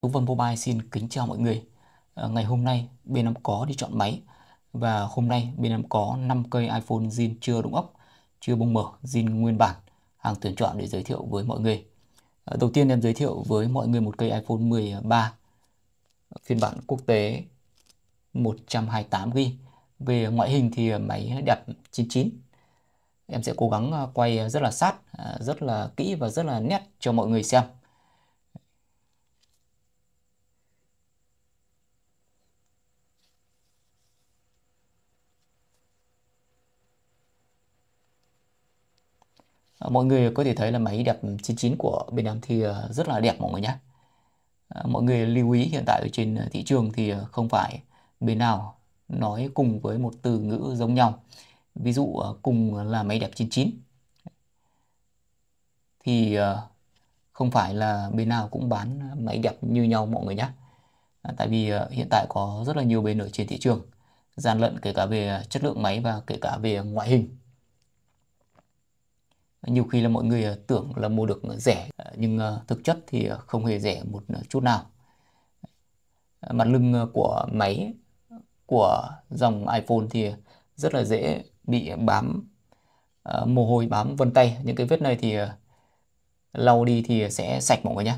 Tú Vân Mobile xin kính chào mọi người. À, ngày hôm nay bên em có đi chọn máy và hôm nay bên em có 5 cây iPhone zin chưa đụng ốc, chưa bung mở, zin nguyên bản, hàng tuyển chọn để giới thiệu với mọi người. À, đầu tiên em giới thiệu với mọi người một cây iPhone 13 phiên bản quốc tế 128GB. Về ngoại hình thì máy đẹp 99. Em sẽ cố gắng à, quay rất là sát, rất là kỹ và rất là nét cho mọi người xem. Ờ, mọi người có thể thấy là máy đẹp 99 của bên em thì ờ, rất là đẹp mọi người nhé ờ, mọi người lưu ý hiện tại ở trên thị trường thì không phải bên nào nói cùng với một từ ngữ giống nhau ví dụ cùng là máy đẹp 99 thì không phải là bên nào cũng bán máy đẹp như nhau mọi người nhé tại vì hiện tại có rất là nhiều bên ở trên thị trường gian lận kể cả về chất lượng máy và kể cả về ngoại hình nhiều khi là mọi người ờ, tưởng là mua được rẻ ờ, nhưng ờ, thực chất thì không hề rẻ một chút nào mặt lưng của máy của dòng iPhone thì rất là dễ bị bám mồ hôi bám vân tay những cái vết này thì lau đi thì sẽ sạch mọi người nhé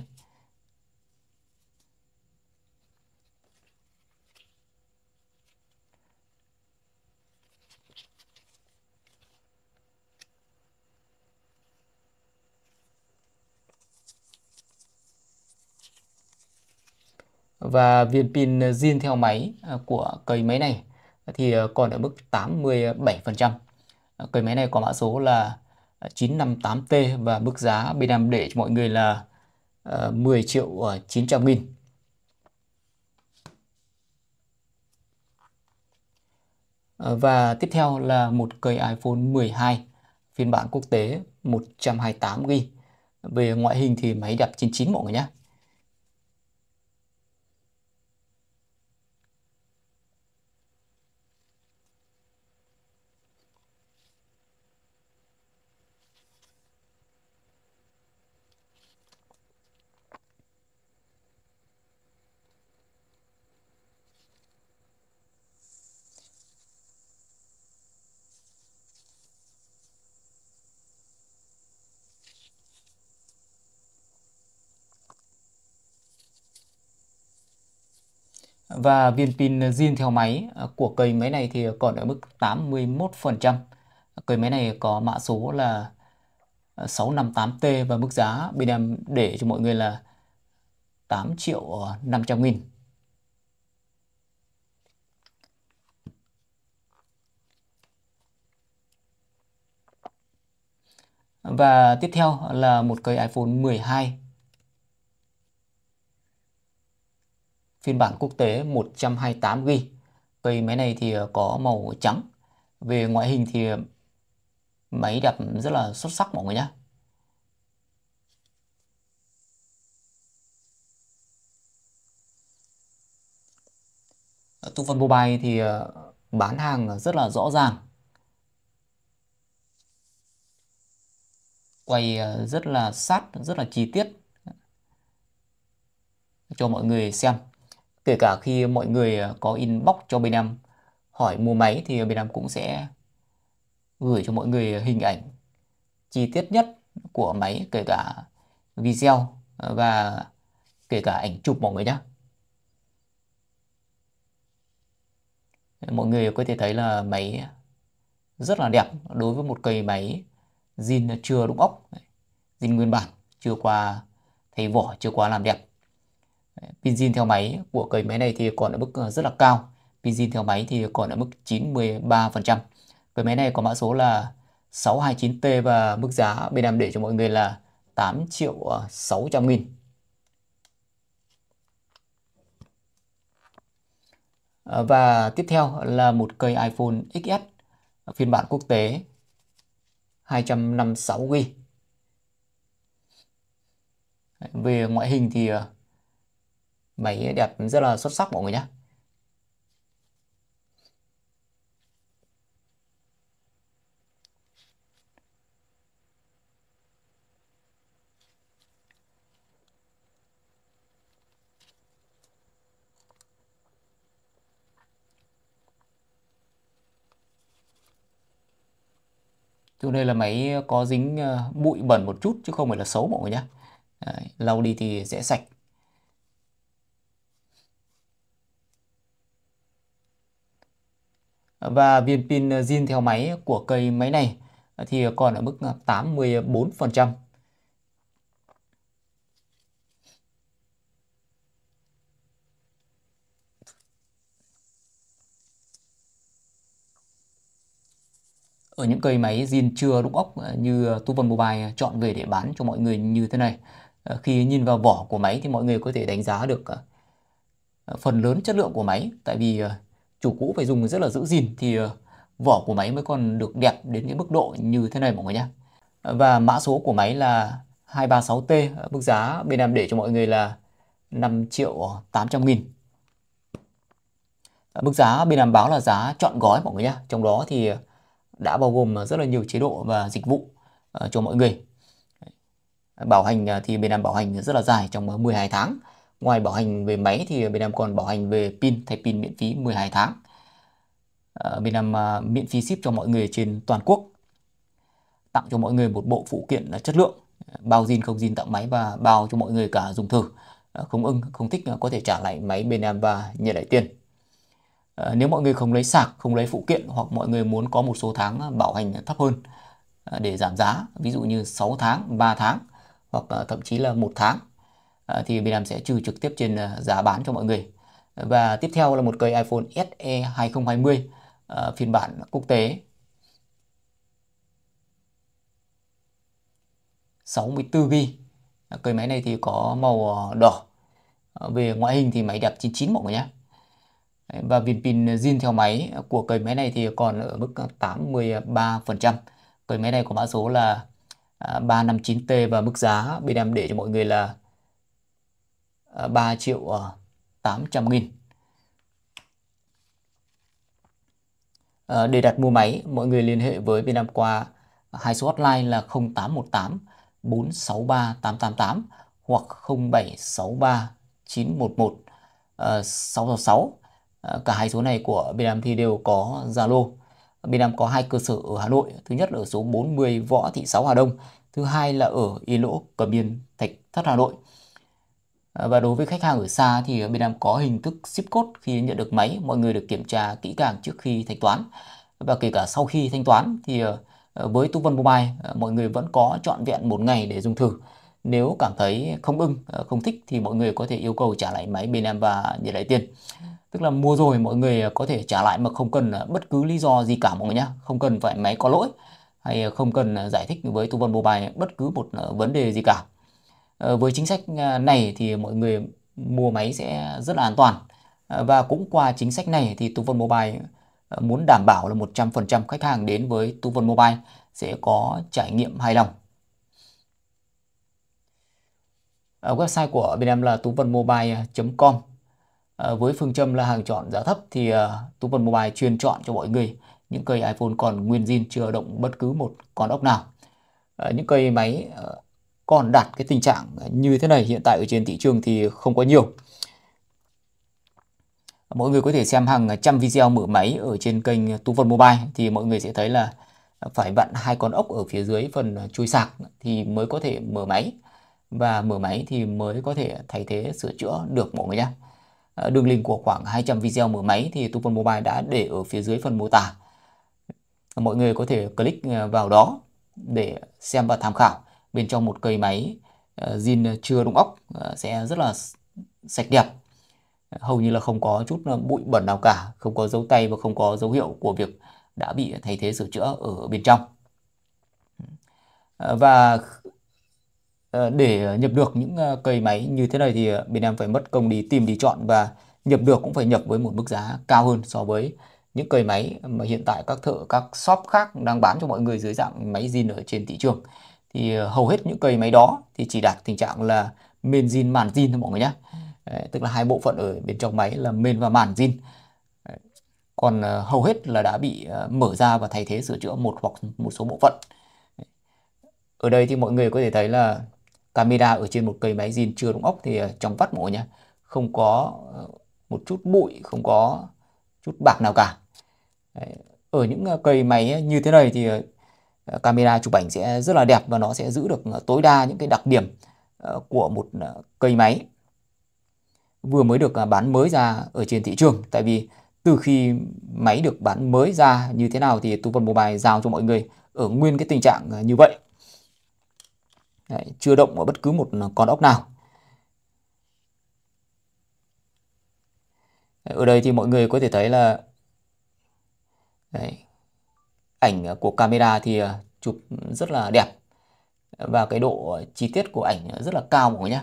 và viên pin zin theo máy à, của cây máy này thì à, còn ở mức 87%. À, cây máy này có mã số là 958T và mức giá bên em để cho mọi người là 10 triệu 900 nghìn. Và tiếp theo là một cây iPhone 12 phiên bản quốc tế 128GB. Về ngoại hình thì máy đẹp 99 mọi người nhé. Và viên pin zin theo máy à, của cây máy này thì còn ở mức 81%. Cây máy này có mã số là 658T à, và mức giá bên em để cho mọi người là 8 triệu 500 nghìn. Và tiếp theo là một cây iPhone 12 phiên bản quốc tế 128GB. Cây máy này thì ờ, có màu trắng. Về ngoại hình thì ờ, máy đẹp rất là xuất sắc mọi người nhé. Tufan Mobile thì ờ, bán hàng rất là rõ ràng. Quay rất là sát, rất là chi tiết cho mọi người xem. Kể cả khi mọi người à, có inbox cho bên em hỏi mua máy thì bên em cũng sẽ gửi cho mọi người hình ảnh chi tiết nhất của máy kể cả video à, và kể cả ảnh chụp mọi người nhé. Mọi người có thể thấy là máy rất là đẹp đối với một cây máy zin chưa đúc ốc, zin nguyên bản, chưa qua thay vỏ, chưa qua làm đẹp. Pin zin theo máy của cây máy này thì còn ở mức ờ, rất là cao. Pin zin theo máy thì còn ở mức 913%. Cây máy này có mã số là 629T và mức giá bên em để cho mọi người là 8 triệu 600 nghìn. Ờ, và tiếp theo là một cây iPhone XS ờ, phiên bản quốc tế 256GB. Về ngoại hình thì máy đẹp rất là xuất sắc mọi người nhé. Chỗ đây là máy có dính ờ, bụi bẩn một chút chứ không phải là xấu mọi người nhé. Lau đi thì sẽ sạch. và viên pin ờ, zin theo máy của cây máy này ờ, thì còn ở mức 84%. Ờ, ở những cây máy zin chưa đúc ốc như Tu Vân Mobile chọn về để bán cho mọi người như thế này. Khi nhìn vào vỏ của máy thì mọi người có thể đánh giá được phần lớn chất lượng của máy tại vì chủ cũ phải dùng rất là giữ gìn thì ờ, vỏ của máy mới còn được đẹp đến cái mức độ như thế này mọi người nhé và mã số của máy là 236T mức giá bên em để cho mọi người là 5 triệu 800 nghìn mức giá bên em báo là giá chọn gói mọi người nhé trong đó thì ờ, đã bao gồm rất là nhiều chế độ và dịch vụ ờ, cho mọi người bảo hành thì bên em bảo hành rất là dài trong 12 tháng Ngoài bảo hành về máy thì bên em còn bảo hành về pin, thay pin miễn phí 12 tháng. bên ờ, em à, miễn phí ship cho mọi người trên toàn quốc. Tặng cho mọi người một bộ phụ kiện chất lượng, bao zin không zin tặng máy và bao cho mọi người cả dùng thử. À, không ưng, không thích ờ, có thể trả lại máy bên em và nhận lại tiền. nếu mọi người không lấy sạc, không lấy phụ kiện hoặc mọi người muốn có một số tháng bảo hành thấp hơn để giảm giá, ví dụ như 6 tháng, 3 tháng hoặc thậm chí là một tháng Ờ, thì bên em sẽ trừ trực tiếp trên ờ, giá bán cho mọi người và tiếp theo là một cây iPhone SE 2020 ờ, phiên bản quốc tế 64GB cây máy này thì có màu đỏ về ngoại hình thì máy đẹp 99 mọi người nhé và viên pin zin theo máy của cây máy này thì còn ở mức 83% cây máy này có mã số là 359T à, và mức giá bên em để cho mọi người là 3 ờ, triệu 800 ờ, nghìn. Ờ, để đặt mua máy, mọi người liên hệ với Việt Nam qua hai số hotline là 0818 463 888 hoặc 0763 911 666. Cả hai số này của việt nam thì đều có Zalo. việt nam có hai cơ sở ở Hà Nội, thứ nhất là ở số 40 Võ Thị Sáu Hà Đông, thứ hai là ở yên Lỗ, Cẩm Biên, Thạch Thất Hà Nội. Ờ, và đối với khách hàng ở xa thì bên em có hình thức ship code khi nhận được máy, mọi người được kiểm tra kỹ càng trước khi thanh toán. Và kể cả sau khi thanh toán thì ờ, với Tu Vân Mobile ờ, mọi người vẫn có trọn vẹn một ngày để dùng thử. Nếu cảm thấy không ưng, không thích thì mọi người có thể yêu cầu trả lại máy bên em và nhận lại tiền. Tức là mua rồi mọi người có thể trả lại mà không cần bất cứ lý do gì cả mọi người nhé. Không cần phải máy có lỗi hay không cần giải thích với Tu Vân Mobile bất cứ một vấn đề gì cả. Ờ, với chính sách à, này thì mọi người mua máy sẽ rất là an toàn ờ, và cũng qua chính sách này thì Tú Vân Mobile ờ, muốn đảm bảo là 100% khách hàng đến với Tú Vân Mobile sẽ có trải nghiệm hài lòng. website của bên em là túvânmobile.com Với phương châm là hàng chọn giá thấp thì Tú Vân Mobile chuyên chọn cho mọi người những cây iPhone còn nguyên zin chưa động bất cứ một con ốc nào. Những cây máy còn đạt cái tình trạng như thế này hiện tại ở trên thị trường thì không có nhiều. Mọi người có thể xem hàng trăm video mở máy ở trên kênh Tu Vân Mobile thì mọi người sẽ thấy là phải vặn hai con ốc ở phía dưới phần chui sạc thì mới có thể mở máy và mở máy thì mới có thể thay thế sửa chữa được mọi người nhé. Đường link của khoảng 200 video mở máy thì Tu Vân Mobile đã để ở phía dưới phần mô tả. Mọi người có thể click vào đó để xem và tham khảo bên trong một cây máy ờ, zin chưa đúng ốc ờ, sẽ rất là sạch đẹp ờ, hầu như là không có chút bụi bẩn nào cả không có dấu tay và không có dấu hiệu của việc đã bị thay thế sửa chữa ở bên trong và để nhập được những cây máy như thế này thì bên em phải mất công đi tìm đi chọn và nhập được cũng phải nhập với một mức giá cao hơn so với những cây máy mà hiện tại các thợ các shop khác đang bán cho mọi người dưới dạng máy zin ở trên thị trường thì ờ, hầu hết những cây máy đó thì chỉ đạt tình trạng là main zin màn zin thôi mọi người nhé tức là hai bộ phận ở bên trong máy là main và màn zin còn ờ, hầu hết là đã bị ờ, mở ra và thay thế sửa chữa một hoặc một số bộ phận ở đây thì mọi người có thể thấy là camera ở trên một cây máy zin chưa đúng ốc thì trong vắt mọi nhá không có một chút bụi không có chút bạc nào cả ở những cây máy như thế này thì Ờ, camera chụp ảnh sẽ rất là đẹp và nó sẽ giữ được ờ, tối đa những cái đặc điểm ờ, của một cây máy vừa mới được bán mới ra ở trên thị trường tại vì từ khi máy được bán mới ra như thế nào thì Tu Vân Mobile giao cho mọi người ở nguyên cái tình trạng như vậy Đấy, chưa động ở bất cứ một con ốc nào ở đây thì mọi người có thể thấy là Đấy, ảnh của camera thì ờ, chụp rất là đẹp và cái độ ờ, chi tiết của ảnh rất là cao mọi người nhé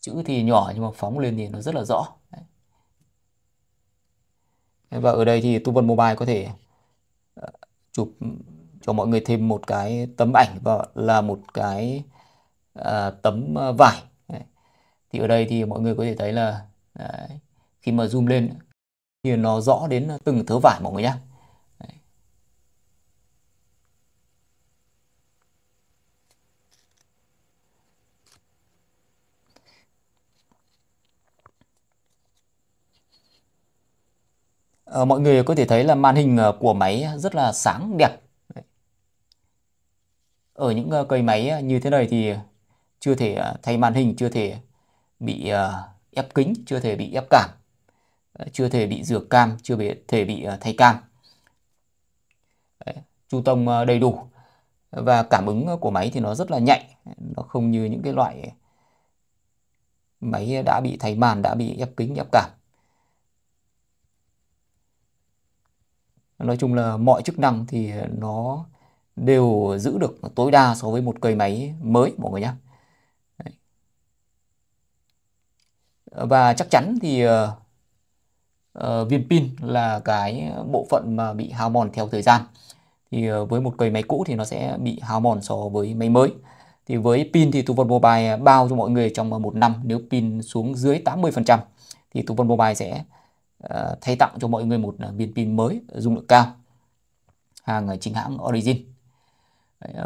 chữ thì nhỏ nhưng mà phóng lên thì nó rất là rõ và ở đây thì Tuvan Mobile có thể ờ, chụp cho mọi người thêm một cái tấm ảnh và là một cái à, tấm vải thì ở đây thì mọi người có thể thấy là đấy, khi mà zoom lên thì nó rõ đến từng thớ vải mọi người nhé ờ, mọi người có thể thấy là màn hình ờ, của máy rất là sáng đẹp ở những ờ, cây máy như thế này thì chưa thể thay màn hình chưa thể bị ép kính chưa thể bị ép cảm Ờ, chưa thể bị dược cam chưa thể bị ờ, thay cam Đấy, chu tông ờ, đầy đủ và cảm ứng của máy thì nó rất là nhạy nó không như những cái loại máy đã bị thay màn đã bị ép kính ép cảm nói chung là mọi chức năng thì nó đều giữ được tối đa so với một cây máy mới mọi người nhé và chắc chắn thì Ờ, viên pin là cái bộ phận mà bị hao mòn theo thời gian thì ờ, với một cây máy cũ thì nó sẽ bị hao mòn so với máy mới thì với pin thì Tú Vân Mobile bao cho mọi người trong ờ, một năm nếu pin xuống dưới 80% thì Tú Vân Mobile sẽ thay tặng cho mọi người một viên pin mới dung lượng cao hàng chính hãng Origin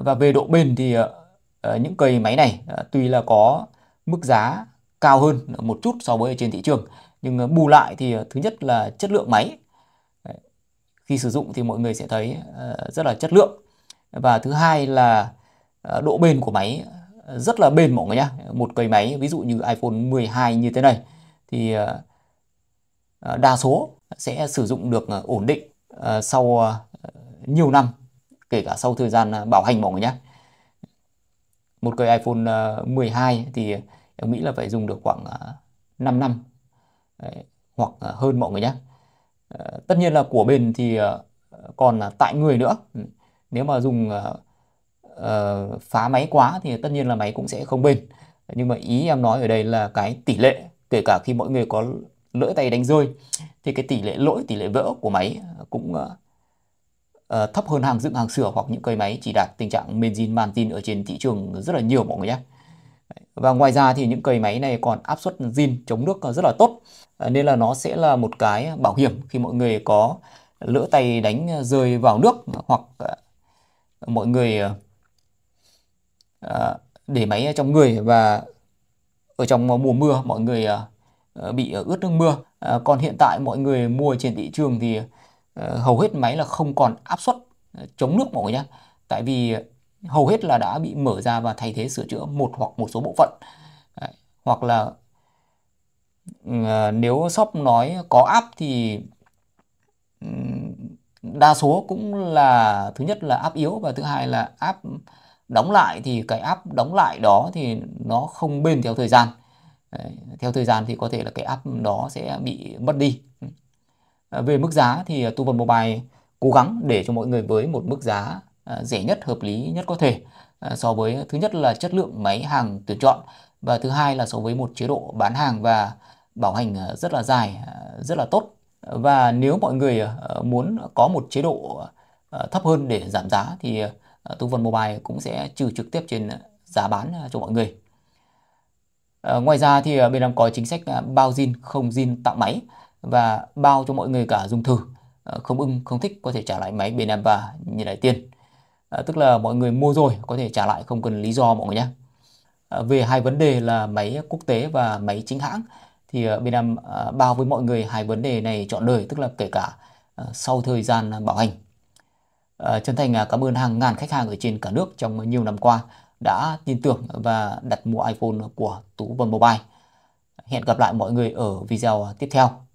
và về độ bền thì những cây máy này uh, tuy là có mức giá cao hơn một chút so với trên thị trường nhưng ờ, bù lại thì ờ, thứ nhất là chất lượng máy khi sử dụng thì mọi người sẽ thấy ờ, rất là chất lượng và thứ hai là độ bền của máy rất là bền mọi người nhá một cây máy ví dụ như iPhone 12 như thế này thì đa số sẽ sử dụng được ổn định sau nhiều năm kể cả sau thời gian bảo hành mọi người nhé một cây iPhone 12 thì em nghĩ là phải dùng được khoảng 5 năm Đấy, hoặc ờ, hơn mọi người nhé ờ, tất nhiên là của bền thì ờ, còn là tại người nữa ừ, nếu mà dùng phá máy quá thì tất nhiên là máy cũng sẽ không bền nhưng mà ý em nói ở đây là cái tỷ lệ kể cả khi mọi người có lỡ tay đánh rơi thì cái tỷ lệ lỗi tỷ lệ vỡ của máy cũng thấp hơn hàng dựng hàng sửa hoặc những cây máy chỉ đạt tình trạng menzin manzin ở trên thị trường rất là nhiều mọi người nhé và ngoài ra thì những cầy máy này còn áp suất zin chống nước rất là tốt ờ, nên là nó sẽ là một cái bảo hiểm khi mọi người có lỡ tay đánh rơi vào nước hoặc ờ, mọi người ờ, để máy trong người và ở trong mùa mưa mọi người bị ướt nước mưa. Còn hiện tại mọi người mua trên thị trường thì hầu hết máy là không còn áp suất chống nước mọi người nhé. Tại vì hầu hết là đã bị mở ra và thay thế sửa chữa một hoặc một số bộ phận Đấy. hoặc là à, nếu shop nói có app thì đa số cũng là thứ nhất là app yếu và thứ hai là app đóng lại thì cái app đóng lại đó thì nó không bền theo thời gian Đấy, theo thời gian thì có thể là cái app đó sẽ bị mất đi về mức giá thì tu vần mobile cố gắng để cho mọi người với một mức giá Ờ, rẻ nhất hợp lý nhất có thể ờ, so với thứ nhất là chất lượng máy hàng tuyển chọn và thứ hai là so với một chế độ bán hàng và bảo hành ờ, rất là dài rất là tốt và nếu mọi người muốn có một chế độ thấp hơn để giảm giá thì tư vấn mobile cũng sẽ trừ trực tiếp trên giá bán cho mọi người ngoài ra thì bên em có chính sách bao zin không zin tặng máy và bao cho mọi người cả dùng thử không ưng không thích có thể trả lại máy bên em và nhận lại tiền à, tức là mọi người mua rồi có thể trả lại không cần lý do mọi người nhé à, về hai vấn đề là máy quốc tế và máy chính hãng thì à, bên em à, bao với mọi người hai vấn đề này chọn đời tức là kể cả à, sau thời gian bảo hành à, chân thành à, cảm ơn hàng ngàn khách hàng ở trên cả nước trong nhiều năm qua đã tin tưởng và đặt mua iPhone của Tú Vân Mobile hẹn gặp lại mọi người ở video tiếp theo